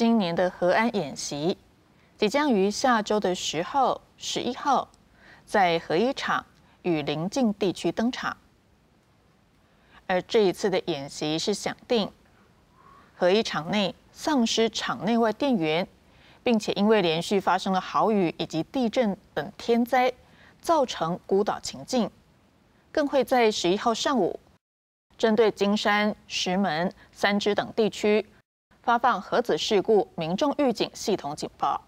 今年的核安演习即将于下周的十号、十一号在核一场与邻近地区登场。而这一次的演习是想定核一场内丧失场内外电源，并且因为连续发生了豪雨以及地震等天灾，造成孤岛情境。更会在十一号上午，针对金山、石门、三支等地区。发放核子事故民众预警系统警报。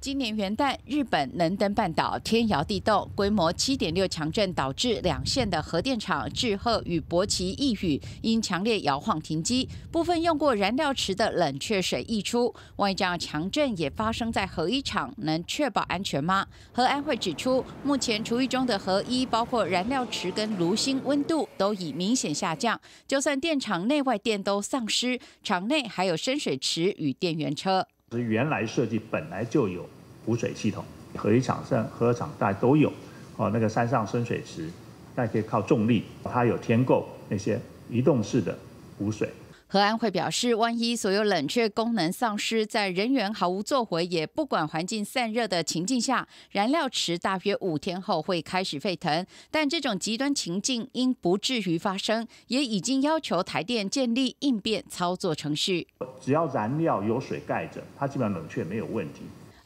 今年元旦，日本能登半岛天摇地动，规模7.6强震导致两县的核电厂致鹤与博奇一隅因强烈摇晃停机，部分用过燃料池的冷却水溢出。万一这样强震也发生在核一厂，能确保安全吗？核安会指出，目前厨余中的核一包括燃料池跟炉芯温度都已明显下降，就算电厂内外电都丧失，厂内还有深水池与电源车。是原来设计本来就有补水系统，核一厂上核厂大家都有，哦那个山上深水池，大家可以靠重力，它有天构那些移动式的补水。何安会表示，万一所有冷却功能丧失，在人员毫无作为也不管环境散热的情境下，燃料池大约五天后会开始沸腾。但这种极端情境应不至于发生，也已经要求台电建立应变操作程序。只要燃料有水盖着，它基本上冷却没有问题。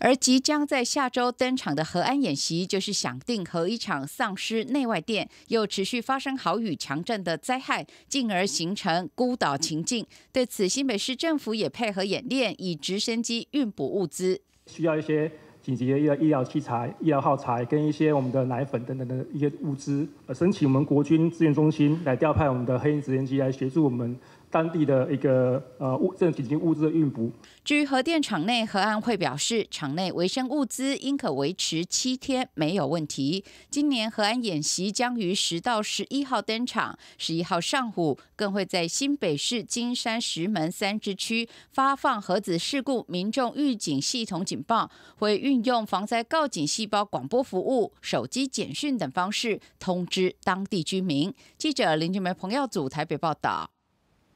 而即将在下周登场的核安演习，就是想定和一场丧失内外电、又持续发生豪雨强震的灾害，进而形成孤岛情境。对此，新北市政府也配合演练，以直升机运补物资，需要一些紧急的医疗器材、医疗耗材跟一些我们的奶粉等等的一些物资，呃，申请我们国军资源中心来调派我们的黑鹰直升机来协助我们。当地的一个呃物，这紧急物资的运补。据核电厂内核安会表示，厂内维生物资应可维持七天，没有问题。今年核安演习将于十到十一号登场，十一号上午更会在新北市金山石门三支区发放核子事故民众预警系统警报，会运用防灾告警细胞广播服务、手机简讯等方式通知当地居民。记者林俊梅、彭耀祖台北报道。